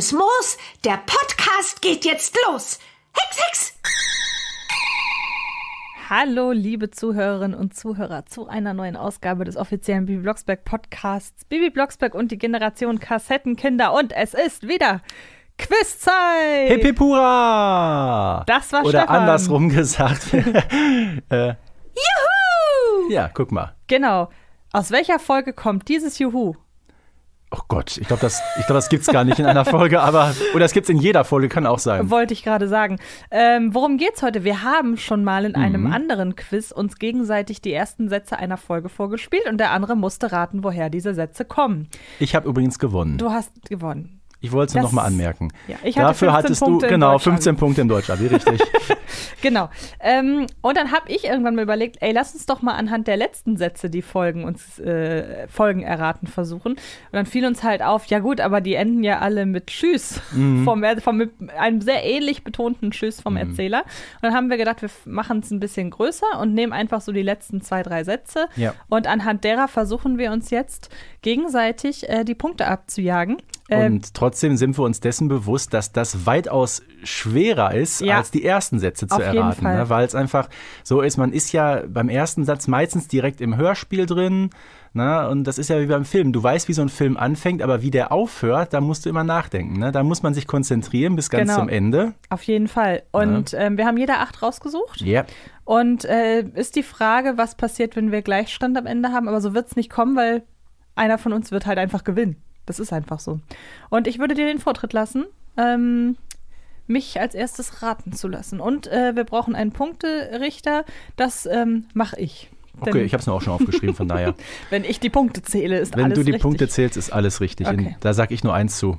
grünes Moos. Der Podcast geht jetzt los. Hex, hex! Hallo, liebe Zuhörerinnen und Zuhörer, zu einer neuen Ausgabe des offiziellen Bibi Blocksberg Podcasts. Bibi Blocksberg und die Generation Kassettenkinder. Und es ist wieder Quizzeit! Hip, hip, hurra! Das war Oder Stefan. andersrum gesagt. äh. Juhu! Ja, guck mal. Genau. Aus welcher Folge kommt dieses Juhu? Oh Gott, ich glaube, das, ich glaub, das gibt es gar nicht in einer Folge, aber. Oder es gibt es in jeder Folge, kann auch sein. Wollte ich gerade sagen. Ähm, worum geht's heute? Wir haben schon mal in einem mhm. anderen Quiz uns gegenseitig die ersten Sätze einer Folge vorgespielt und der andere musste raten, woher diese Sätze kommen. Ich habe übrigens gewonnen. Du hast gewonnen. Ich wollte es nur nochmal anmerken. Ja, Dafür hattest Punkte du, genau, 15 Punkte im genau, wie richtig. genau. Ähm, und dann habe ich irgendwann mal überlegt, ey, lass uns doch mal anhand der letzten Sätze die Folgen uns äh, Folgen erraten versuchen. Und dann fiel uns halt auf, ja gut, aber die enden ja alle mit Tschüss, mhm. vom, vom, mit einem sehr ähnlich betonten Tschüss vom mhm. Erzähler. Und dann haben wir gedacht, wir machen es ein bisschen größer und nehmen einfach so die letzten zwei, drei Sätze. Ja. Und anhand derer versuchen wir uns jetzt gegenseitig äh, die Punkte abzujagen. Ähm, und trotzdem sind wir uns dessen bewusst, dass das weitaus schwerer ist, ja, als die ersten Sätze zu erraten. Ne? Weil es einfach so ist, man ist ja beim ersten Satz meistens direkt im Hörspiel drin. Ne? Und das ist ja wie beim Film. Du weißt, wie so ein Film anfängt, aber wie der aufhört, da musst du immer nachdenken. Ne? Da muss man sich konzentrieren bis ganz genau. zum Ende. Auf jeden Fall. Und ne? ähm, wir haben jeder acht rausgesucht. Ja. Und äh, ist die Frage, was passiert, wenn wir Gleichstand am Ende haben? Aber so wird es nicht kommen, weil einer von uns wird halt einfach gewinnen. Das ist einfach so. Und ich würde dir den Vortritt lassen, ähm, mich als erstes raten zu lassen. Und äh, wir brauchen einen Punkterichter. Das ähm, mache ich. Denn okay, ich habe es mir auch schon aufgeschrieben, von daher. Wenn ich die Punkte zähle, ist Wenn alles richtig. Wenn du die richtig. Punkte zählst, ist alles richtig. Okay. da sage ich nur eins zu.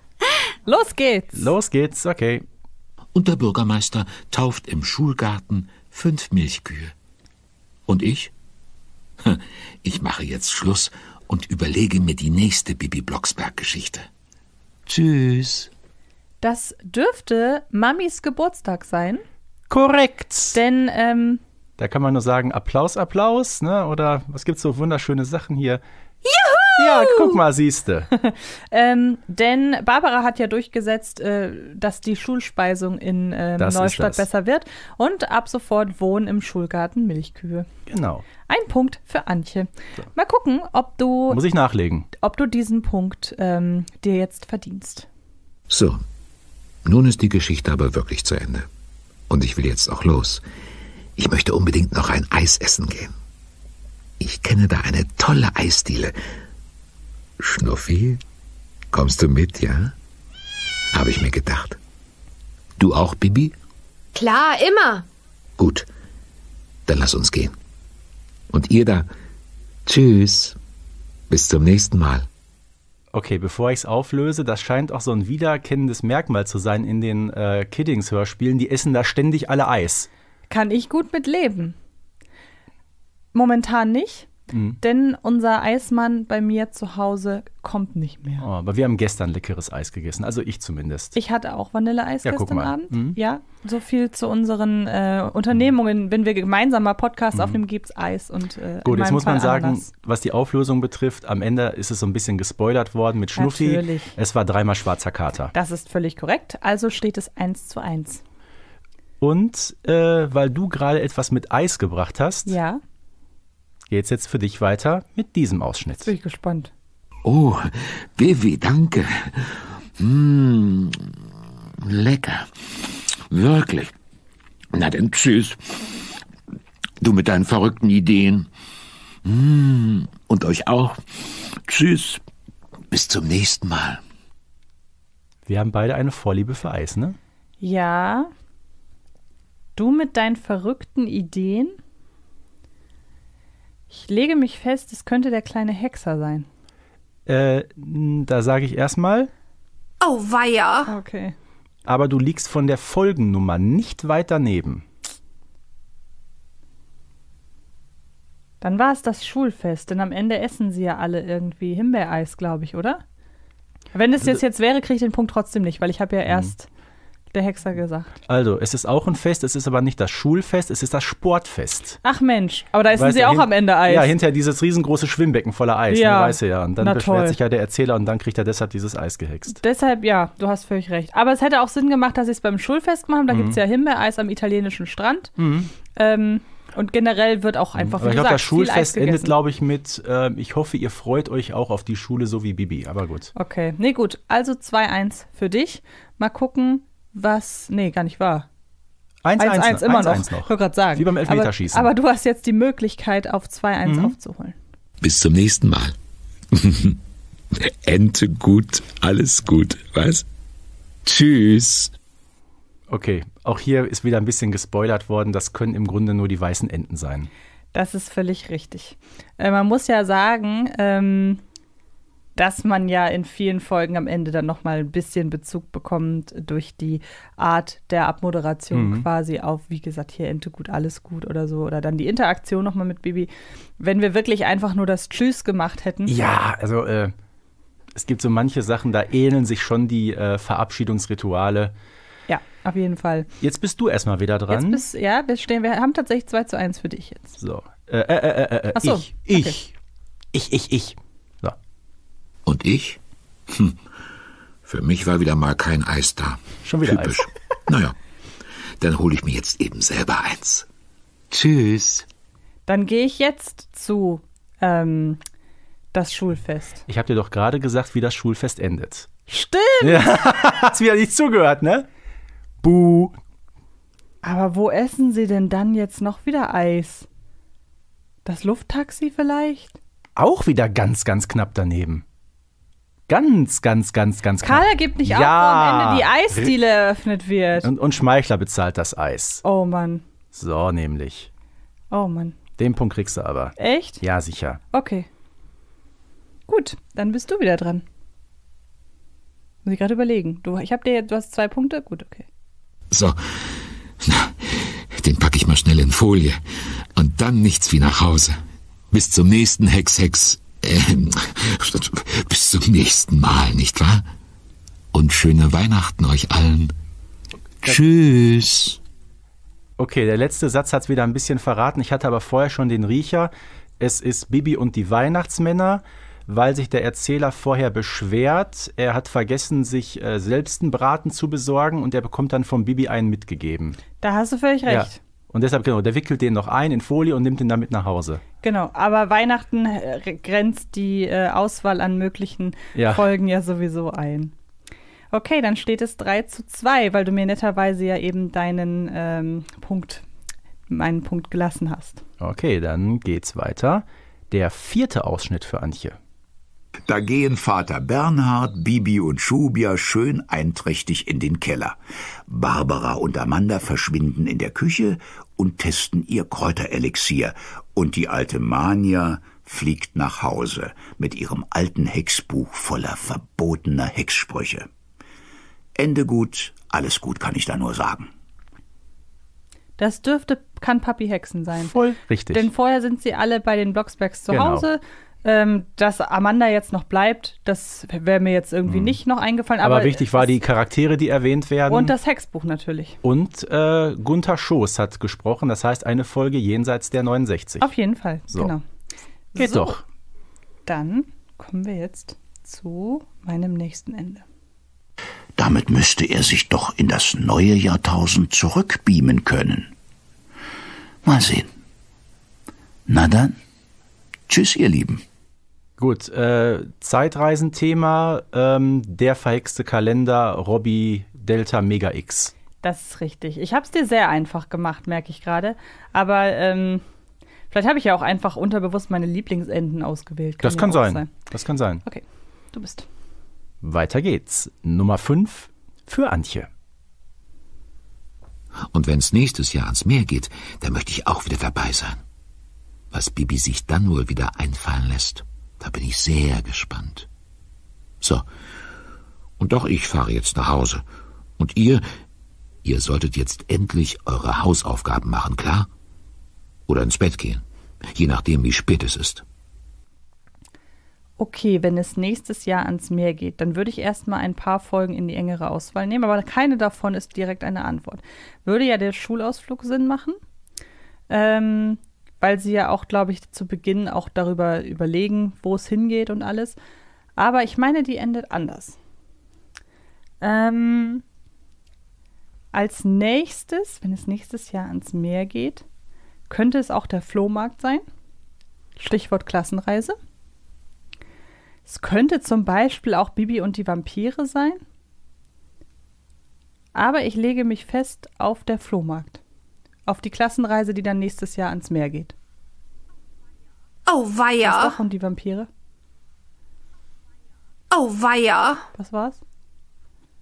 Los geht's. Los geht's, okay. Und der Bürgermeister tauft im Schulgarten fünf Milchkühe. Und ich? Ich mache jetzt Schluss und überlege mir die nächste Bibi Blocksberg-Geschichte. Tschüss. Das dürfte Mamis Geburtstag sein. Korrekt. Denn, ähm. Da kann man nur sagen, Applaus, Applaus, ne? Oder was gibt's so wunderschöne Sachen hier? Juhu! Ja, guck mal, siehste. ähm, denn Barbara hat ja durchgesetzt, äh, dass die Schulspeisung in ähm, Neustadt besser wird. Und ab sofort wohnen im Schulgarten Milchkühe. Genau. Ein Punkt für Antje. So. Mal gucken, ob du. Muss ich nachlegen. Ob du diesen Punkt ähm, dir jetzt verdienst. So. Nun ist die Geschichte aber wirklich zu Ende. Und ich will jetzt auch los. Ich möchte unbedingt noch ein Eis essen gehen. Ich kenne da eine tolle Eisdiele. Schnuffi, kommst du mit, ja? Habe ich mir gedacht. Du auch, Bibi? Klar, immer. Gut, dann lass uns gehen. Und ihr da, tschüss. Bis zum nächsten Mal. Okay, bevor ich es auflöse, das scheint auch so ein wiederkennendes Merkmal zu sein in den äh, Kiddings-Hörspielen. Die essen da ständig alle Eis. Kann ich gut mit leben. Momentan nicht, mhm. denn unser Eismann bei mir zu Hause kommt nicht mehr. Oh, aber wir haben gestern leckeres Eis gegessen, also ich zumindest. Ich hatte auch Vanilleeis ja, gestern Abend. Mhm. Ja, so viel zu unseren äh, Unternehmungen. Wenn wir gemeinsam mal Podcasts mhm. aufnehmen, gibt es Eis und äh, Gut, jetzt muss Fall man sagen, Ananas. was die Auflösung betrifft, am Ende ist es so ein bisschen gespoilert worden mit Schnuffi. Natürlich. Es war dreimal schwarzer Kater. Das ist völlig korrekt. Also steht es 1 zu 1. Und äh, weil du gerade etwas mit Eis gebracht hast, ja geht's jetzt für dich weiter mit diesem Ausschnitt. Jetzt bin ich gespannt. Oh, Baby, danke. Mmh, lecker. Wirklich. Na denn, tschüss. Du mit deinen verrückten Ideen. Mmh, und euch auch. Tschüss. Bis zum nächsten Mal. Wir haben beide eine Vorliebe für Eis, ne? Ja. Du mit deinen verrückten Ideen? Ich lege mich fest, es könnte der kleine Hexer sein. Äh, da sage ich erstmal. Oh, weia. Okay. Aber du liegst von der Folgennummer nicht weit daneben. Dann war es das Schulfest, denn am Ende essen sie ja alle irgendwie Himbeereis, glaube ich, oder? Wenn es also jetzt, jetzt wäre, kriege ich den Punkt trotzdem nicht, weil ich habe ja mhm. erst der Hexer gesagt. Also, es ist auch ein Fest, es ist aber nicht das Schulfest, es ist das Sportfest. Ach Mensch, aber da essen weißt sie auch am Ende Eis. Ja, hinterher dieses riesengroße Schwimmbecken voller Eis, ne, ja. ne, weißt du ja. Und dann Na beschwert toll. sich ja der Erzähler und dann kriegt er deshalb dieses Eis gehext. Deshalb, ja, du hast völlig recht. Aber es hätte auch Sinn gemacht, dass sie es beim Schulfest machen. Da mhm. gibt es ja Himbeereis am italienischen Strand. Mhm. Ähm, und generell wird auch mhm. einfach aber Ich glaube, das Schulfest endet, glaube ich, mit äh, Ich hoffe, ihr freut euch auch auf die Schule, so wie Bibi. Aber gut. Okay, nee, gut. Also 2-1 für dich. Mal gucken, was. Nee, gar nicht wahr. 1-1 immer 1, noch. noch. Ich wollte gerade sagen. Wie beim Elfmeterschießen. Aber, aber, du hast jetzt die Möglichkeit, auf 2-1 mhm. aufzuholen. Bis zum nächsten Mal. Ente gut, alles gut. Was? Tschüss. Okay, auch hier ist wieder ein bisschen gespoilert worden. Das können im Grunde nur die weißen Enten sein. Das ist völlig richtig. Äh, man muss ja sagen, ähm, dass man ja in vielen Folgen am Ende dann nochmal ein bisschen Bezug bekommt durch die Art der Abmoderation mhm. quasi auf, wie gesagt, hier Ente gut, alles gut oder so. Oder dann die Interaktion nochmal mit Bibi. Wenn wir wirklich einfach nur das Tschüss gemacht hätten. Ja, also äh, es gibt so manche Sachen, da ähneln sich schon die äh, Verabschiedungsrituale. Ja, auf jeden Fall. Jetzt bist du erstmal wieder dran. Bist, ja, wir, stehen, wir haben tatsächlich 2 zu 1 für dich jetzt. So. Äh, äh, äh, äh, äh Ach so. ich, okay. ich, ich, ich, ich. Und ich? Hm. Für mich war wieder mal kein Eis da. Schon wieder Typisch. Eis. Naja, dann hole ich mir jetzt eben selber eins. Tschüss. Dann gehe ich jetzt zu ähm, das Schulfest. Ich habe dir doch gerade gesagt, wie das Schulfest endet. Stimmt! Ja, hast wieder nicht zugehört, ne? Buh. Aber wo essen sie denn dann jetzt noch wieder Eis? Das Lufttaxi vielleicht? Auch wieder ganz, ganz knapp daneben ganz, ganz, ganz, ganz knapp. Karl gibt nicht ja. auf, wo am Ende die Eisdiele eröffnet wird. Und, und Schmeichler bezahlt das Eis. Oh Mann. So nämlich. Oh Mann. Den Punkt kriegst du aber. Echt? Ja, sicher. Okay. Gut, dann bist du wieder dran. Muss ich gerade überlegen. Du, ich hab dir, du hast zwei Punkte. Gut, okay. So. Na, den packe ich mal schnell in Folie. Und dann nichts wie nach Hause. Bis zum nächsten Hex-Hex. Ähm, bis zum nächsten Mal, nicht wahr? Und schöne Weihnachten euch allen. Das Tschüss. Okay, der letzte Satz hat es wieder ein bisschen verraten. Ich hatte aber vorher schon den Riecher. Es ist Bibi und die Weihnachtsmänner, weil sich der Erzähler vorher beschwert. Er hat vergessen, sich äh, selbst einen Braten zu besorgen und er bekommt dann vom Bibi einen mitgegeben. Da hast du völlig recht. Ja. Und deshalb, genau, der wickelt den noch ein in Folie und nimmt ihn damit nach Hause. Genau, aber Weihnachten äh, grenzt die äh, Auswahl an möglichen ja. Folgen ja sowieso ein. Okay, dann steht es 3 zu 2, weil du mir netterweise ja eben deinen ähm, Punkt, meinen Punkt gelassen hast. Okay, dann geht's weiter. Der vierte Ausschnitt für Antje. Da gehen Vater Bernhard, Bibi und Schubia schön einträchtig in den Keller. Barbara und Amanda verschwinden in der Küche und testen ihr Kräuterelixier, und die alte Mania fliegt nach Hause mit ihrem alten Hexbuch voller verbotener Hexsprüche. Ende gut, alles gut kann ich da nur sagen. Das dürfte, kann Papi Hexen sein. Voll richtig. Denn vorher sind sie alle bei den Blocksbergs zu genau. Hause, ähm, dass Amanda jetzt noch bleibt, das wäre mir jetzt irgendwie mhm. nicht noch eingefallen. Aber, aber wichtig war die Charaktere, die erwähnt werden. Und das Hexbuch natürlich. Und äh, Gunther Schoß hat gesprochen, das heißt eine Folge jenseits der 69. Auf jeden Fall, so. genau. Geht so, doch. Dann kommen wir jetzt zu meinem nächsten Ende. Damit müsste er sich doch in das neue Jahrtausend zurückbeamen können. Mal sehen. Na dann, tschüss, ihr Lieben. Gut, äh, Zeitreisenthema, ähm, der verhexte Kalender, Robby Delta Mega X. Das ist richtig. Ich habe es dir sehr einfach gemacht, merke ich gerade. Aber ähm, vielleicht habe ich ja auch einfach unterbewusst meine Lieblingsenden ausgewählt. Kann das kann sein. sein. Das kann sein. Okay, du bist. Weiter geht's. Nummer 5 für Antje. Und wenn es nächstes Jahr ans Meer geht, dann möchte ich auch wieder dabei sein. Was Bibi sich dann wohl wieder einfallen lässt. Da bin ich sehr gespannt. So, und doch ich fahre jetzt nach Hause. Und ihr, ihr solltet jetzt endlich eure Hausaufgaben machen, klar? Oder ins Bett gehen, je nachdem, wie spät es ist. Okay, wenn es nächstes Jahr ans Meer geht, dann würde ich erstmal ein paar Folgen in die engere Auswahl nehmen, aber keine davon ist direkt eine Antwort. Würde ja der Schulausflug Sinn machen? Ähm, weil sie ja auch, glaube ich, zu Beginn auch darüber überlegen, wo es hingeht und alles. Aber ich meine, die endet anders. Ähm, als nächstes, wenn es nächstes Jahr ans Meer geht, könnte es auch der Flohmarkt sein. Stichwort Klassenreise. Es könnte zum Beispiel auch Bibi und die Vampire sein. Aber ich lege mich fest auf der Flohmarkt auf die Klassenreise, die dann nächstes Jahr ans Meer geht. Oh weia. Was doch und die Vampire? Oh weia. Was war's?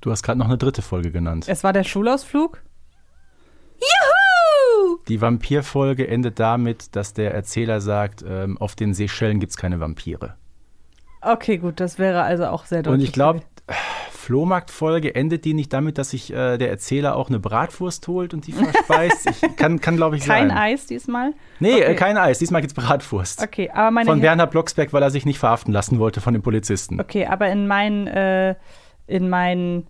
Du hast gerade noch eine dritte Folge genannt. Es war der Schulausflug? Juhu! Die Vampirfolge endet damit, dass der Erzähler sagt, ähm, auf den Seychellen gibt es keine Vampire. Okay, gut, das wäre also auch sehr deutlich. Und ich glaube, Flohmarktfolge endet die nicht damit, dass sich äh, der Erzähler auch eine Bratwurst holt und die verspeist? Ich kann, kann glaube ich, kein sein. Äh, kein Eis diesmal? Nee, okay. äh, kein Eis. Diesmal gibt es Bratwurst. Okay, aber meine Von Bernhard Blocksberg, weil er sich nicht verhaften lassen wollte von den Polizisten. Okay, aber in meinen, äh, in meinen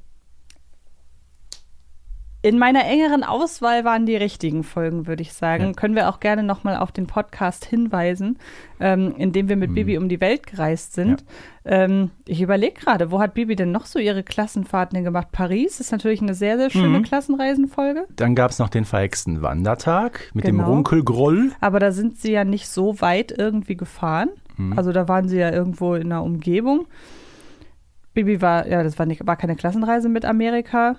in meiner engeren Auswahl waren die richtigen Folgen, würde ich sagen. Ja. Können wir auch gerne nochmal auf den Podcast hinweisen, ähm, in dem wir mit mhm. Bibi um die Welt gereist sind. Ja. Ähm, ich überlege gerade, wo hat Bibi denn noch so ihre Klassenfahrten gemacht? Paris ist natürlich eine sehr, sehr schöne mhm. Klassenreisenfolge. Dann gab es noch den verhexten Wandertag mit genau. dem Runkelgroll. Aber da sind sie ja nicht so weit irgendwie gefahren. Mhm. Also da waren sie ja irgendwo in der Umgebung. Bibi war, ja, das war, nicht, war keine Klassenreise mit Amerika.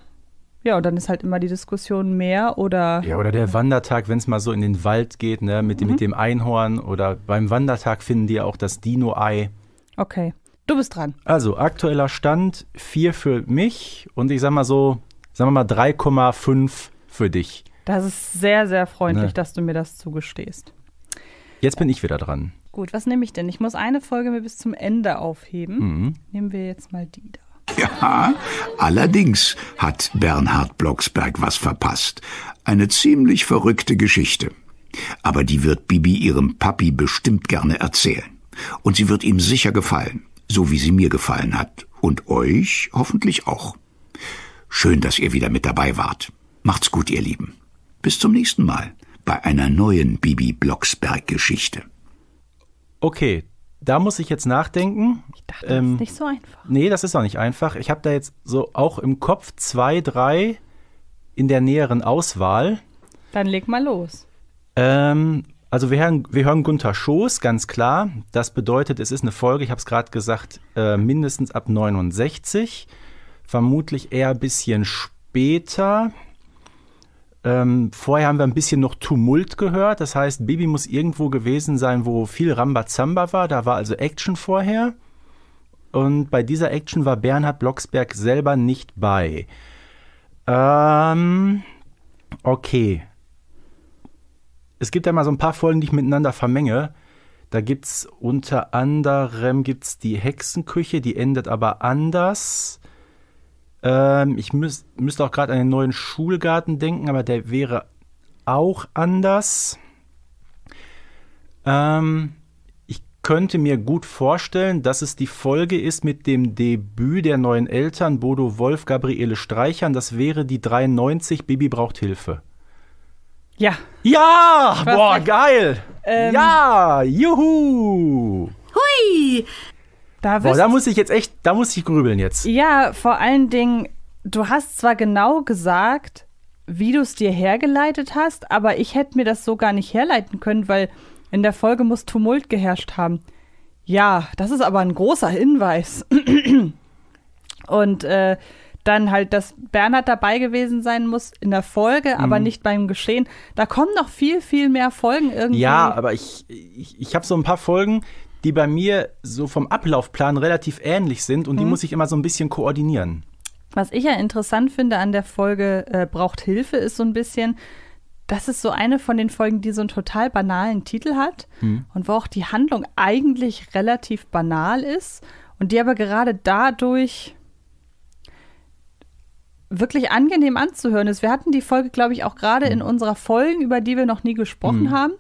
Ja, und dann ist halt immer die Diskussion mehr oder. Ja, oder der Wandertag, wenn es mal so in den Wald geht, ne, mit, mhm. mit dem Einhorn oder beim Wandertag finden die auch das Dino-Ei. Okay. Du bist dran. Also, aktueller Stand 4 für mich und ich sag mal so, sagen wir mal 3,5 für dich. Das ist sehr, sehr freundlich, ne? dass du mir das zugestehst. Jetzt bin ich wieder dran. Gut, was nehme ich denn? Ich muss eine Folge mir bis zum Ende aufheben. Mhm. Nehmen wir jetzt mal die da. Ja, allerdings hat Bernhard Blocksberg was verpasst. Eine ziemlich verrückte Geschichte. Aber die wird Bibi ihrem Papi bestimmt gerne erzählen. Und sie wird ihm sicher gefallen, so wie sie mir gefallen hat. Und euch hoffentlich auch. Schön, dass ihr wieder mit dabei wart. Macht's gut, ihr Lieben. Bis zum nächsten Mal bei einer neuen Bibi Blocksberg Geschichte. Okay, da muss ich jetzt nachdenken. Ich dachte, das ist ähm, nicht so einfach. Nee, das ist auch nicht einfach. Ich habe da jetzt so auch im Kopf zwei, drei in der näheren Auswahl. Dann leg mal los. Ähm, also wir hören, wir hören Gunther Schoß, ganz klar. Das bedeutet, es ist eine Folge, ich habe es gerade gesagt, äh, mindestens ab 69. Vermutlich eher ein bisschen später. Ähm, vorher haben wir ein bisschen noch Tumult gehört. Das heißt, Bibi muss irgendwo gewesen sein, wo viel Rambazamba war. Da war also Action vorher. Und bei dieser Action war Bernhard Blocksberg selber nicht bei. Ähm, okay. Es gibt ja mal so ein paar Folgen, die ich miteinander vermenge. Da gibt es unter anderem gibt's die Hexenküche, die endet aber anders. Ähm, ich müß, müsste auch gerade an den neuen Schulgarten denken, aber der wäre auch anders. Ähm, ich könnte mir gut vorstellen, dass es die Folge ist mit dem Debüt der neuen Eltern Bodo Wolf, Gabriele Streichern. Das wäre die 93 Bibi braucht Hilfe. Ja. Ja! Boah, nicht. geil! Ähm. Ja! Juhu! Hui! Da, Boah, da muss ich jetzt echt, da muss ich grübeln jetzt. Ja, vor allen Dingen, du hast zwar genau gesagt, wie du es dir hergeleitet hast, aber ich hätte mir das so gar nicht herleiten können, weil in der Folge muss Tumult geherrscht haben. Ja, das ist aber ein großer Hinweis. Und äh, dann halt, dass Bernhard dabei gewesen sein muss in der Folge, mhm. aber nicht beim Geschehen. Da kommen noch viel, viel mehr Folgen irgendwie. Ja, aber ich, ich, ich habe so ein paar Folgen, die bei mir so vom Ablaufplan relativ ähnlich sind und mhm. die muss ich immer so ein bisschen koordinieren. Was ich ja interessant finde an der Folge äh, Braucht Hilfe ist so ein bisschen, das ist so eine von den Folgen, die so einen total banalen Titel hat mhm. und wo auch die Handlung eigentlich relativ banal ist und die aber gerade dadurch wirklich angenehm anzuhören ist. Wir hatten die Folge, glaube ich, auch gerade mhm. in unserer Folge, über die wir noch nie gesprochen mhm. haben.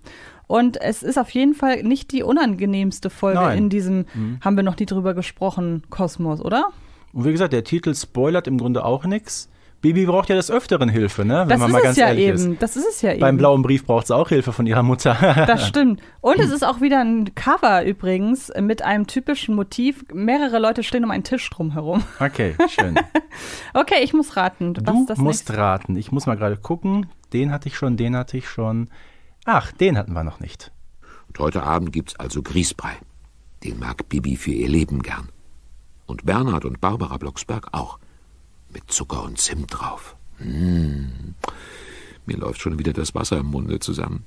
Und es ist auf jeden Fall nicht die unangenehmste Folge Nein. in diesem, mhm. haben wir noch nie drüber gesprochen, Kosmos, oder? Und wie gesagt, der Titel spoilert im Grunde auch nichts. Bibi braucht ja des Öfteren Hilfe, ne? Wenn das man ist mal ganz es ja ehrlich eben. ist. Das ist es ja eben. Beim blauen Brief braucht sie auch Hilfe von ihrer Mutter. das stimmt. Und es ist auch wieder ein Cover übrigens mit einem typischen Motiv. Mehrere Leute stehen um einen Tisch drumherum. Okay, schön. okay, ich muss raten. Du musst nächste? raten. Ich muss mal gerade gucken. Den hatte ich schon, den hatte ich schon. Ach, den hatten wir noch nicht. Und heute Abend gibt's also Grießbrei. Den mag Bibi für ihr Leben gern. Und Bernhard und Barbara Blocksberg auch. Mit Zucker und Zimt drauf. Mmh. Mir läuft schon wieder das Wasser im Munde zusammen.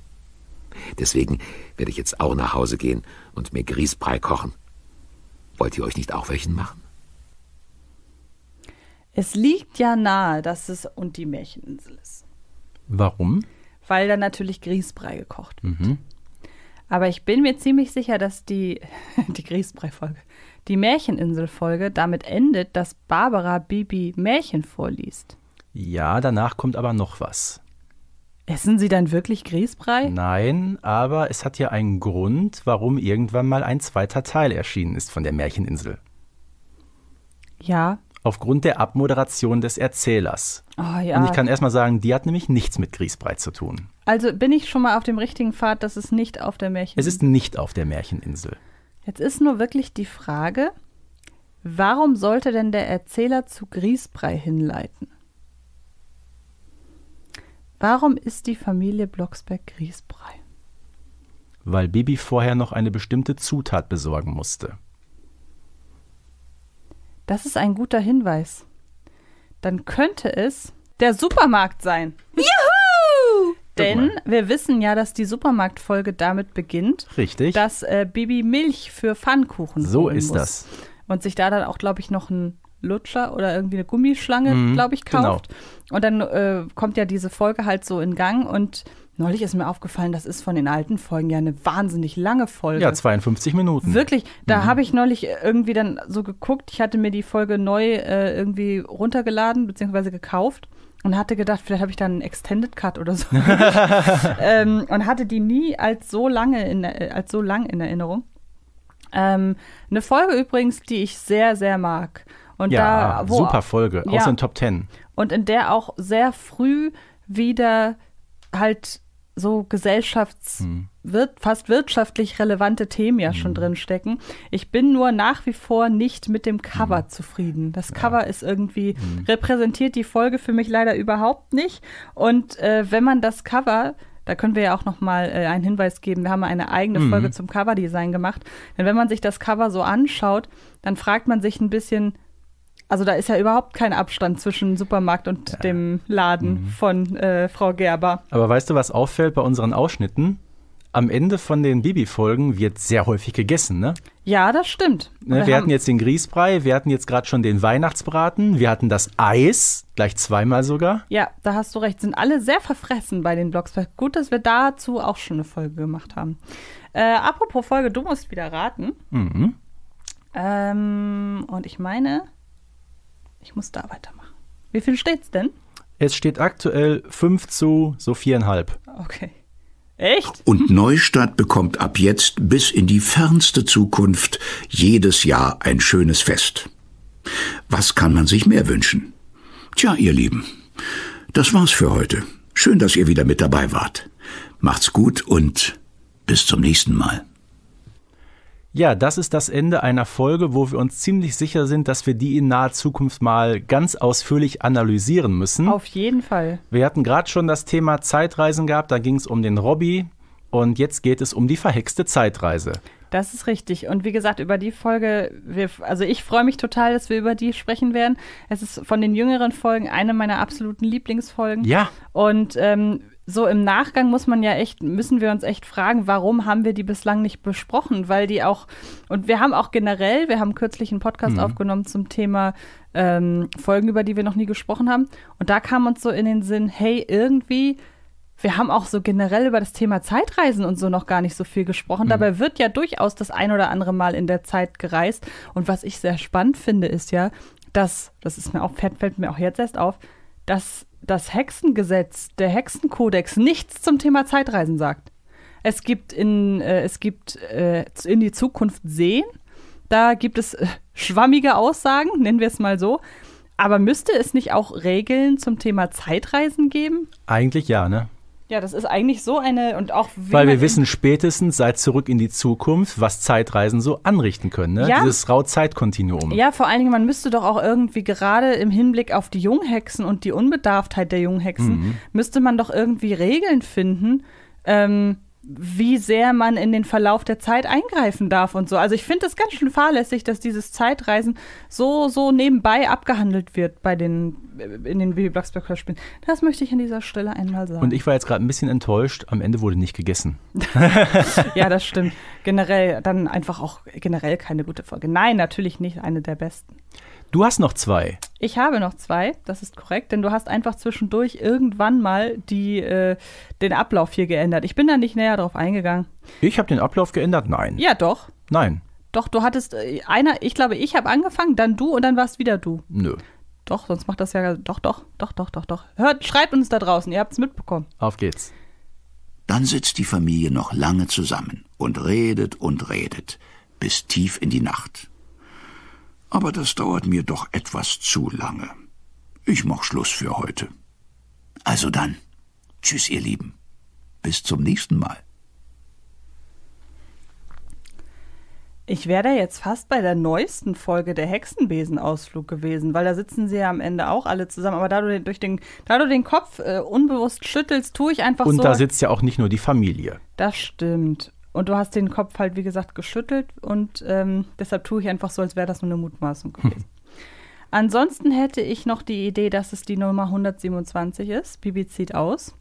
Deswegen werde ich jetzt auch nach Hause gehen und mir Grießbrei kochen. Wollt ihr euch nicht auch welchen machen? Es liegt ja nahe, dass es und die Märcheninsel ist. Warum? weil dann natürlich Grießbrei gekocht wird. Mhm. Aber ich bin mir ziemlich sicher, dass die, die Grießbrei-Folge, die Märcheninsel-Folge damit endet, dass Barbara Bibi Märchen vorliest. Ja, danach kommt aber noch was. Essen Sie dann wirklich Grießbrei? Nein, aber es hat ja einen Grund, warum irgendwann mal ein zweiter Teil erschienen ist von der Märcheninsel. Ja, aufgrund der Abmoderation des Erzählers. Oh, ja. Und ich kann erstmal sagen, die hat nämlich nichts mit Grießbrei zu tun. Also bin ich schon mal auf dem richtigen Pfad, dass es nicht auf der Märcheninsel. ist. Es ist nicht auf der Märcheninsel. Jetzt ist nur wirklich die Frage, warum sollte denn der Erzähler zu Griesbrei hinleiten? Warum ist die Familie Blocksberg Griesbrei? Weil Bibi vorher noch eine bestimmte Zutat besorgen musste. Das ist ein guter Hinweis. Dann könnte es der Supermarkt sein. Juhu! Denn wir wissen ja, dass die Supermarktfolge damit beginnt, Richtig. dass äh, Bibi Milch für Pfannkuchen So ist muss. das. Und sich da dann auch, glaube ich, noch ein Lutscher oder irgendwie eine Gummischlange, Mhm, glaube ich, genau. kauft. Und dann äh, kommt ja diese Folge halt so in Gang und Neulich ist mir aufgefallen, das ist von den alten Folgen ja eine wahnsinnig lange Folge. Ja, 52 Minuten. Wirklich, da mhm. habe ich neulich äh, irgendwie dann so geguckt. Ich hatte mir die Folge neu äh, irgendwie runtergeladen bzw. gekauft und hatte gedacht, vielleicht habe ich da einen Extended Cut oder so. ähm, und hatte die nie als so lange in, äh, als so lang in Erinnerung. Ähm, eine Folge übrigens, die ich sehr, sehr mag. Und ja, da, wo, super Folge, ja. aus den Top Ten. Und in der auch sehr früh wieder halt so gesellschafts hm. wird fast wirtschaftlich relevante Themen ja hm. schon drin stecken. Ich bin nur nach wie vor nicht mit dem Cover hm. zufrieden. Das Cover ist irgendwie hm. repräsentiert die Folge für mich leider überhaupt nicht. Und äh, wenn man das Cover da können wir ja auch noch mal äh, einen Hinweis geben. Wir haben eine eigene hm. Folge zum Coverdesign gemacht. Denn wenn man sich das Cover so anschaut, dann fragt man sich ein bisschen, also da ist ja überhaupt kein Abstand zwischen Supermarkt und ja. dem Laden mhm. von äh, Frau Gerber. Aber weißt du, was auffällt bei unseren Ausschnitten? Am Ende von den Bibi-Folgen wird sehr häufig gegessen, ne? Ja, das stimmt. Ne, wir hatten jetzt den Grießbrei, wir hatten jetzt gerade schon den Weihnachtsbraten, wir hatten das Eis, gleich zweimal sogar. Ja, da hast du recht, sind alle sehr verfressen bei den Blogs. Gut, dass wir dazu auch schon eine Folge gemacht haben. Äh, apropos Folge, du musst wieder raten. Mhm. Ähm, und ich meine, ich muss da weitermachen. Wie viel steht's denn? Es steht aktuell 5 zu so viereinhalb. Okay. Echt? Und Neustadt bekommt ab jetzt bis in die fernste Zukunft jedes Jahr ein schönes Fest. Was kann man sich mehr wünschen? Tja, ihr Lieben, das war's für heute. Schön, dass ihr wieder mit dabei wart. Macht's gut und bis zum nächsten Mal. Ja, das ist das Ende einer Folge, wo wir uns ziemlich sicher sind, dass wir die in naher Zukunft mal ganz ausführlich analysieren müssen. Auf jeden Fall. Wir hatten gerade schon das Thema Zeitreisen gehabt, da ging es um den Robby und jetzt geht es um die verhexte Zeitreise. Das ist richtig. Und wie gesagt, über die Folge, wir, also ich freue mich total, dass wir über die sprechen werden. Es ist von den jüngeren Folgen eine meiner absoluten Lieblingsfolgen. Ja. Und ähm, so im Nachgang muss man ja echt, müssen wir uns echt fragen, warum haben wir die bislang nicht besprochen? Weil die auch, und wir haben auch generell, wir haben kürzlich einen Podcast mhm. aufgenommen zum Thema ähm, Folgen, über die wir noch nie gesprochen haben. Und da kam uns so in den Sinn, hey, irgendwie wir haben auch so generell über das Thema Zeitreisen und so noch gar nicht so viel gesprochen. Mhm. Dabei wird ja durchaus das ein oder andere Mal in der Zeit gereist. Und was ich sehr spannend finde, ist ja, dass, das ist mir auch, fällt mir auch jetzt erst auf, dass das Hexengesetz, der Hexenkodex nichts zum Thema Zeitreisen sagt. Es gibt in, äh, es gibt, äh, in die Zukunft sehen, da gibt es äh, schwammige Aussagen, nennen wir es mal so. Aber müsste es nicht auch Regeln zum Thema Zeitreisen geben? Eigentlich ja, ne? Ja, das ist eigentlich so eine und auch weil wir wissen spätestens seit zurück in die Zukunft, was Zeitreisen so anrichten können, ne? Ja. Dieses rau Zeitkontinuum. Ja, vor allen Dingen man müsste doch auch irgendwie gerade im Hinblick auf die Junghexen und die Unbedarftheit der Junghexen mhm. müsste man doch irgendwie Regeln finden. Ähm, wie sehr man in den Verlauf der Zeit eingreifen darf und so. Also ich finde es ganz schön fahrlässig, dass dieses Zeitreisen so, so nebenbei abgehandelt wird bei den, in den Baby Blocksberg Spielen. Das möchte ich an dieser Stelle einmal sagen. Und ich war jetzt gerade ein bisschen enttäuscht, am Ende wurde nicht gegessen. ja, das stimmt. Generell, dann einfach auch generell keine gute Folge. Nein, natürlich nicht eine der besten. Du hast noch zwei. Ich habe noch zwei, das ist korrekt, denn du hast einfach zwischendurch irgendwann mal die, äh, den Ablauf hier geändert. Ich bin da nicht näher drauf eingegangen. Ich habe den Ablauf geändert? Nein. Ja, doch. Nein. Doch, du hattest äh, einer, ich glaube, ich habe angefangen, dann du und dann warst wieder du. Nö. Doch, sonst macht das ja. Doch, doch, doch, doch, doch, doch. Hört, schreibt uns da draußen, ihr habt es mitbekommen. Auf geht's. Dann sitzt die Familie noch lange zusammen und redet und redet, bis tief in die Nacht aber das dauert mir doch etwas zu lange. Ich mach Schluss für heute. Also dann. Tschüss, ihr Lieben. Bis zum nächsten Mal. Ich wäre da jetzt fast bei der neuesten Folge der Hexenbesenausflug gewesen, weil da sitzen sie ja am Ende auch alle zusammen. Aber da du den, durch den, da du den Kopf äh, unbewusst schüttelst, tue ich einfach Und so. Und da sitzt ja auch nicht nur die Familie. Das stimmt. Und du hast den Kopf halt, wie gesagt, geschüttelt und ähm, deshalb tue ich einfach so, als wäre das nur eine Mutmaßung hm. gewesen. Ansonsten hätte ich noch die Idee, dass es die Nummer 127 ist. Bibi zieht aus.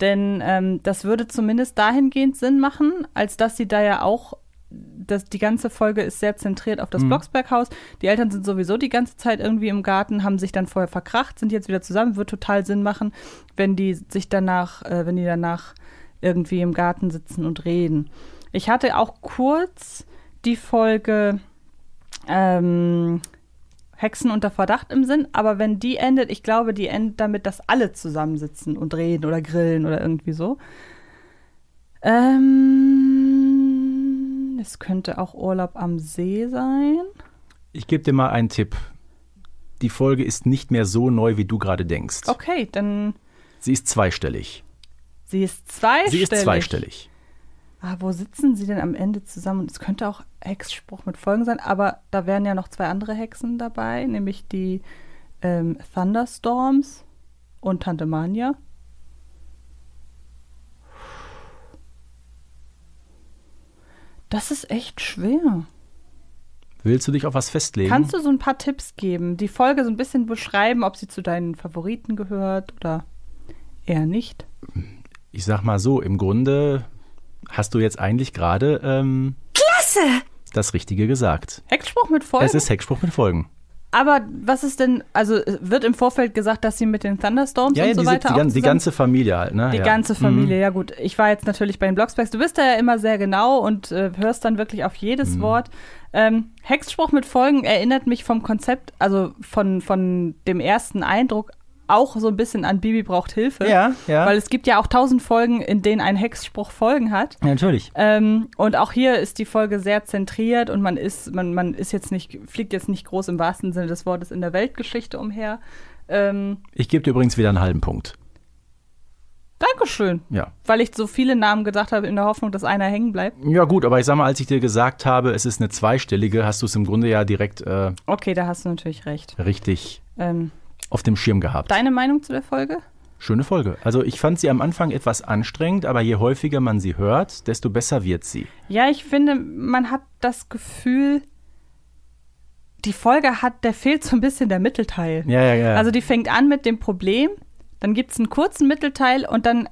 Denn ähm, das würde zumindest dahingehend Sinn machen, als dass sie da ja auch, das, die ganze Folge ist sehr zentriert auf das mhm. Blocksberghaus. Die Eltern sind sowieso die ganze Zeit irgendwie im Garten, haben sich dann vorher verkracht, sind jetzt wieder zusammen. Würde total Sinn machen, wenn die sich danach, äh, wenn die danach irgendwie im Garten sitzen und reden. Ich hatte auch kurz die Folge ähm, Hexen unter Verdacht im Sinn, aber wenn die endet, ich glaube, die endet damit, dass alle zusammensitzen und reden oder grillen oder irgendwie so. Ähm, es könnte auch Urlaub am See sein. Ich gebe dir mal einen Tipp. Die Folge ist nicht mehr so neu, wie du gerade denkst. Okay, dann. Sie ist zweistellig. Sie ist zweistellig. Sie ist zweistellig. Ah, wo sitzen sie denn am Ende zusammen? Es könnte auch Hexspruch mit Folgen sein, aber da wären ja noch zwei andere Hexen dabei, nämlich die ähm, Thunderstorms und Tante Mania. Das ist echt schwer. Willst du dich auf was festlegen? Kannst du so ein paar Tipps geben? Die Folge so ein bisschen beschreiben, ob sie zu deinen Favoriten gehört oder eher nicht? Mhm ich sag mal so, im Grunde hast du jetzt eigentlich gerade ähm, Klasse! das Richtige gesagt. Heckspruch mit Folgen? Es ist Heckspruch mit Folgen. Aber was ist denn, also wird im Vorfeld gesagt, dass sie mit den Thunderstorms ja, und ja, so diese, weiter. Die, gan die ganze Familie halt, ne? Die ja. ganze mhm. Familie, mhm. ja gut. Ich war jetzt natürlich bei den Blogspecs. Du bist da ja immer sehr genau und äh, hörst dann wirklich auf jedes mhm. Wort. Ähm, Hexspruch mit Folgen erinnert mich vom Konzept, also von, von dem ersten Eindruck auch so ein bisschen an Bibi braucht Hilfe. Ja, ja. Weil es gibt ja auch tausend Folgen, in denen ein Hexspruch Folgen hat. Ja, natürlich. Ähm, und auch hier ist die Folge sehr zentriert und man ist, man, man ist jetzt nicht, fliegt jetzt nicht groß im wahrsten Sinne des Wortes in der Weltgeschichte umher. Ähm, ich gebe dir übrigens wieder einen halben Punkt. Dankeschön. Ja. Weil ich so viele Namen gesagt habe, in der Hoffnung, dass einer hängen bleibt. Ja, gut, aber ich sag mal, als ich dir gesagt habe, es ist eine zweistellige, hast du es im Grunde ja direkt. Äh, okay, da hast du natürlich recht. Richtig. Ähm, auf dem Schirm gehabt. Deine Meinung zu der Folge? Schöne Folge. Also ich fand sie am Anfang etwas anstrengend, aber je häufiger man sie hört, desto besser wird sie. Ja, ich finde, man hat das Gefühl, die Folge hat, der fehlt so ein bisschen der Mittelteil. Ja, ja, ja. Also die fängt an mit dem Problem, dann gibt es einen kurzen Mittelteil und dann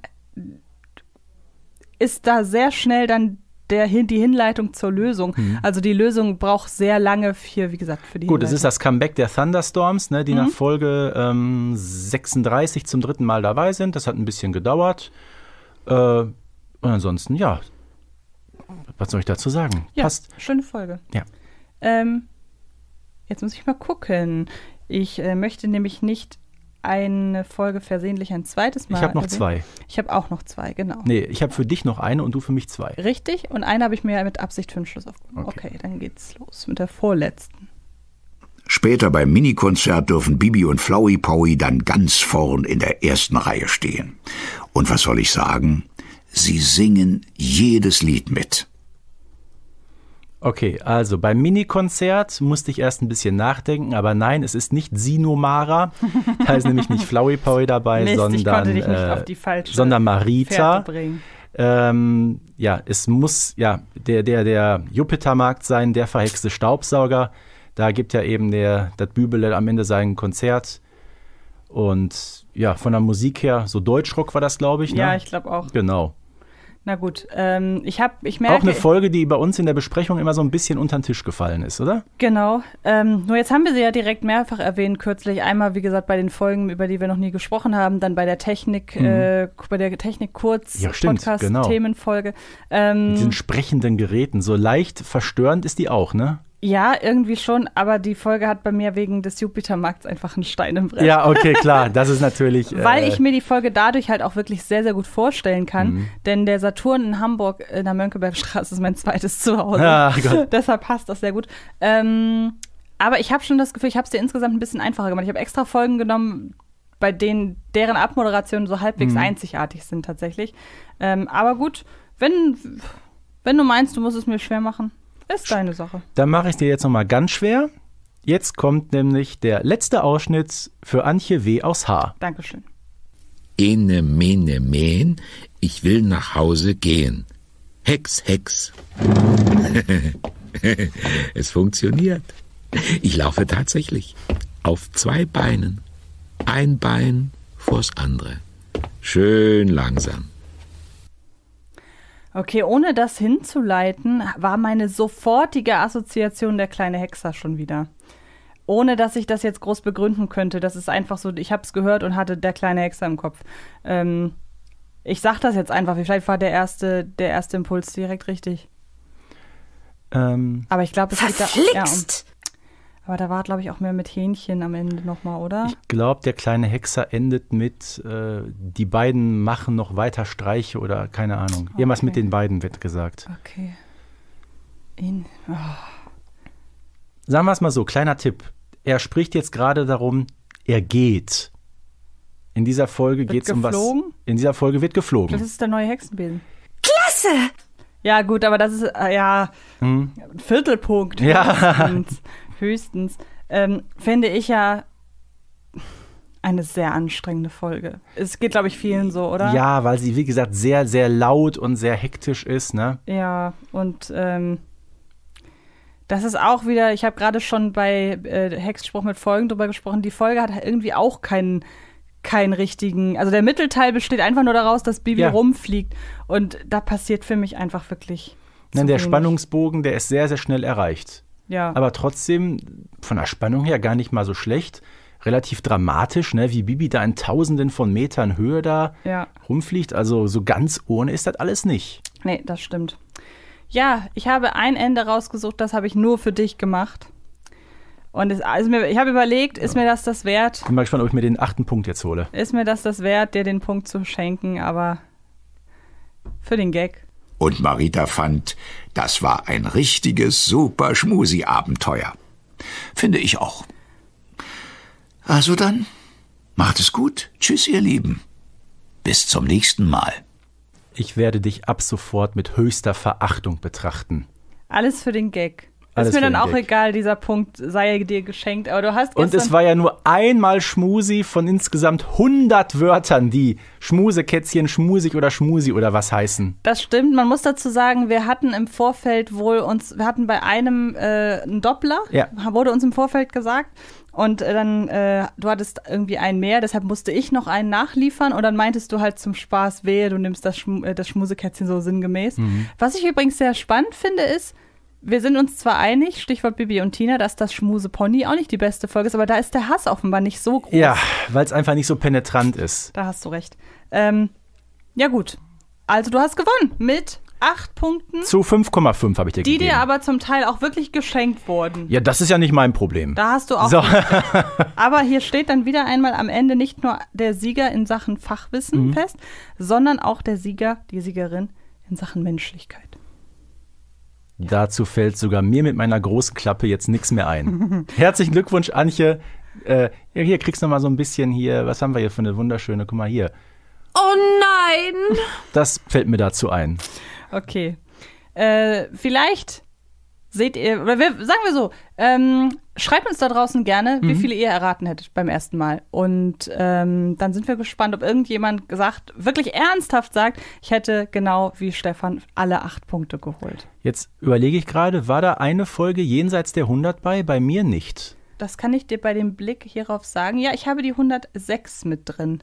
ist da sehr schnell dann der, die Hinleitung zur Lösung. Mhm. Also die Lösung braucht sehr lange hier, wie gesagt, für die Gut, es ist das Comeback der Thunderstorms, ne, die mhm. nach Folge ähm, 36 zum dritten Mal dabei sind. Das hat ein bisschen gedauert. Äh, und ansonsten, ja, was soll ich dazu sagen? Ja, Passt. schöne Folge. Ja. Ähm, jetzt muss ich mal gucken. Ich äh, möchte nämlich nicht eine Folge versehentlich ein zweites Mal. Ich habe noch erwähnt. zwei. Ich habe auch noch zwei, genau. Nee, ich habe für dich noch eine und du für mich zwei. Richtig, und eine habe ich mir mit Absicht für den Schluss aufgenommen. Okay. okay, dann geht's los mit der vorletzten. Später beim Minikonzert dürfen Bibi und Flowey Powie dann ganz vorn in der ersten Reihe stehen. Und was soll ich sagen? Sie singen jedes Lied mit. Okay, also beim Minikonzert musste ich erst ein bisschen nachdenken, aber nein, es ist nicht Sinomara. Da ist nämlich nicht Flowey Poy dabei, Mist, sondern, äh, sondern Marita. Ähm, ja, es muss ja der, der, der Jupitermarkt sein, der verhexte Staubsauger. Da gibt ja eben der, das Bübele am Ende sein Konzert. Und ja, von der Musik her, so Deutschrock war das, glaube ich. Ne? Ja, ich glaube auch. Genau. Na gut, ähm, ich habe, ich merke. Auch eine Folge, die bei uns in der Besprechung immer so ein bisschen unter den Tisch gefallen ist, oder? Genau. Ähm, nur jetzt haben wir sie ja direkt mehrfach erwähnt kürzlich. Einmal, wie gesagt, bei den Folgen, über die wir noch nie gesprochen haben, dann bei der Technik, mhm. äh, bei der Technik kurz ja, stimmt, Podcast genau. Themenfolge. Ähm, Mit diesen ähm, sprechenden Geräten, so leicht verstörend ist die auch, ne? Ja, irgendwie schon, aber die Folge hat bei mir wegen des Jupitermarkts einfach einen Stein im Brett. Ja, okay, klar, das ist natürlich. Äh Weil ich mir die Folge dadurch halt auch wirklich sehr, sehr gut vorstellen kann, mhm. denn der Saturn in Hamburg in der Mönckebergstraße ist mein zweites Zuhause. Ah, Gott. Deshalb passt das sehr gut. Ähm, aber ich habe schon das Gefühl, ich habe es dir insgesamt ein bisschen einfacher gemacht. Ich habe extra Folgen genommen, bei denen deren Abmoderationen so halbwegs mhm. einzigartig sind tatsächlich. Ähm, aber gut, wenn, wenn du meinst, du musst es mir schwer machen. Ist deine Sache. Dann mache ich es dir jetzt nochmal ganz schwer. Jetzt kommt nämlich der letzte Ausschnitt für Antje W. aus H. Dankeschön. Ene, mene, men, ich will nach Hause gehen. Hex, Hex. es funktioniert. Ich laufe tatsächlich auf zwei Beinen. Ein Bein vors andere. Schön langsam. Okay, ohne das hinzuleiten, war meine sofortige Assoziation der kleine Hexer schon wieder. Ohne dass ich das jetzt groß begründen könnte. Das ist einfach so, ich habe es gehört und hatte der kleine Hexer im Kopf. Ähm, ich sag das jetzt einfach, vielleicht war der erste, der erste Impuls direkt richtig. Ähm, Aber ich glaube, es geht da ja, um aber da war, glaube ich, auch mehr mit Hähnchen am Ende nochmal, oder? Ich glaube, der kleine Hexer endet mit, äh, die beiden machen noch weiter Streiche oder keine Ahnung. Okay. Ah, Irgendwas mit den beiden wird gesagt. Okay. In, oh. Sagen wir es mal so, kleiner Tipp. Er spricht jetzt gerade darum, er geht. In dieser Folge geht es um was. In dieser Folge wird geflogen. Das ist der neue Hexenbesen. Klasse! Ja, gut, aber das ist, äh, ja, hm. Viertelpunkt. Ja. höchstens, ähm, finde ich ja eine sehr anstrengende Folge. Es geht, glaube ich, vielen so, oder? Ja, weil sie, wie gesagt, sehr, sehr laut und sehr hektisch ist, ne? Ja, und ähm, das ist auch wieder, ich habe gerade schon bei äh, Hexspruch mit Folgen drüber gesprochen, die Folge hat irgendwie auch keinen keinen richtigen, also der Mittelteil besteht einfach nur daraus, dass Bibi ja. rumfliegt und da passiert für mich einfach wirklich. Nein, der wenig. Spannungsbogen, der ist sehr, sehr schnell erreicht. Ja. Aber trotzdem von der Spannung her gar nicht mal so schlecht. Relativ dramatisch, ne? wie Bibi da in Tausenden von Metern Höhe da ja. rumfliegt. Also so ganz ohne ist das alles nicht. Nee, das stimmt. Ja, ich habe ein Ende rausgesucht, das habe ich nur für dich gemacht. Und es, also mir, ich habe überlegt, ist mir das das wert? Ich bin mal gespannt, ob ich mir den achten Punkt jetzt hole. Ist mir das das wert, dir den Punkt zu schenken, aber für den Gag. Und Marita fand, das war ein richtiges super Schmusi abenteuer Finde ich auch. Also dann, macht es gut. Tschüss, ihr Lieben. Bis zum nächsten Mal. Ich werde dich ab sofort mit höchster Verachtung betrachten. Alles für den Gag. Alles ist mir dann auch Gag. egal, dieser Punkt sei dir geschenkt, aber du hast Und es war ja nur einmal Schmusi von insgesamt 100 Wörtern, die Schmusekätzchen, Schmusig oder Schmusi oder was heißen. Das stimmt, man muss dazu sagen, wir hatten im Vorfeld wohl uns, wir hatten bei einem äh, einen Doppler, ja. wurde uns im Vorfeld gesagt. Und äh, dann, äh, du hattest irgendwie einen mehr, deshalb musste ich noch einen nachliefern. Und dann meintest du halt zum Spaß, wehe, du nimmst das, Schm äh, das Schmusekätzchen so sinngemäß. Mhm. Was ich übrigens sehr spannend finde, ist, wir sind uns zwar einig, Stichwort Bibi und Tina, dass das Schmuse Pony auch nicht die beste Folge ist, aber da ist der Hass offenbar nicht so groß. Ja, weil es einfach nicht so penetrant ist. Da hast du recht. Ähm, ja, gut. Also, du hast gewonnen mit acht Punkten. Zu 5,5 habe ich dir die gegeben. Die dir aber zum Teil auch wirklich geschenkt wurden. Ja, das ist ja nicht mein Problem. Da hast du auch. So. aber hier steht dann wieder einmal am Ende nicht nur der Sieger in Sachen Fachwissen mhm. fest, sondern auch der Sieger, die Siegerin in Sachen Menschlichkeit. Dazu fällt sogar mir mit meiner großen Klappe jetzt nichts mehr ein. Herzlichen Glückwunsch, Antje. Äh, hier kriegst du mal so ein bisschen hier, was haben wir hier für eine wunderschöne, guck mal hier. Oh nein! Das fällt mir dazu ein. Okay. Äh, vielleicht seht ihr, oder wir, sagen wir so, ähm, schreibt uns da draußen gerne, mhm. wie viele ihr erraten hättet beim ersten Mal. Und ähm, dann sind wir gespannt, ob irgendjemand gesagt, wirklich ernsthaft sagt, ich hätte genau wie Stefan alle acht Punkte geholt. Jetzt überlege ich gerade, war da eine Folge jenseits der 100 bei? Bei mir nicht. Das kann ich dir bei dem Blick hierauf sagen. Ja, ich habe die 106 mit drin.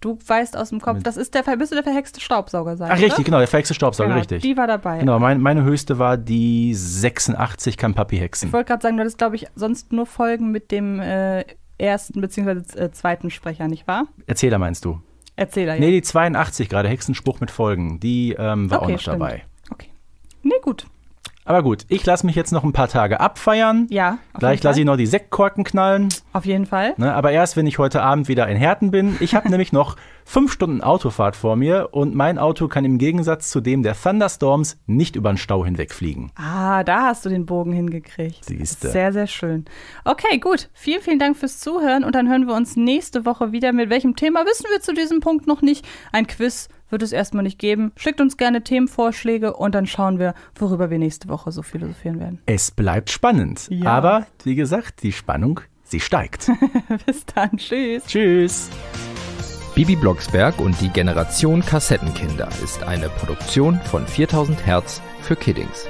Du weißt aus dem Kopf, das ist der, müsste der verhexte Staubsauger sein. Ach, richtig, ne? genau, der verhexte Staubsauger, genau, richtig. Die war dabei. Genau, mein, meine höchste war die 86 kann Papi hexen. Ich wollte gerade sagen, du hattest, glaube ich, sonst nur Folgen mit dem äh, ersten bzw. Äh, zweiten Sprecher, nicht wahr? Erzähler meinst du? Erzähler, ja. Nee, die 82 gerade, Hexenspruch mit Folgen, die ähm, war okay, auch noch stimmt. dabei. Okay. Nee, gut. Aber gut, ich lasse mich jetzt noch ein paar Tage abfeiern. Ja. Gleich lasse ich noch die Sektkorken knallen. Auf jeden Fall. Ne, aber erst, wenn ich heute Abend wieder in Herten bin. Ich habe nämlich noch fünf Stunden Autofahrt vor mir und mein Auto kann im Gegensatz zu dem der Thunderstorms nicht über den Stau hinwegfliegen. Ah, da hast du den Bogen hingekriegt. Siehste. Sehr, sehr schön. Okay, gut. Vielen, vielen Dank fürs Zuhören und dann hören wir uns nächste Woche wieder. Mit welchem Thema wissen wir zu diesem Punkt noch nicht? Ein Quiz wird es erstmal nicht geben. Schickt uns gerne Themenvorschläge und dann schauen wir, worüber wir nächste Woche so philosophieren werden. Es bleibt spannend. Ja. Aber wie gesagt, die Spannung, sie steigt. Bis dann. Tschüss. Tschüss. Bibi Blocksberg und die Generation Kassettenkinder ist eine Produktion von 4000 Hertz für Kiddings.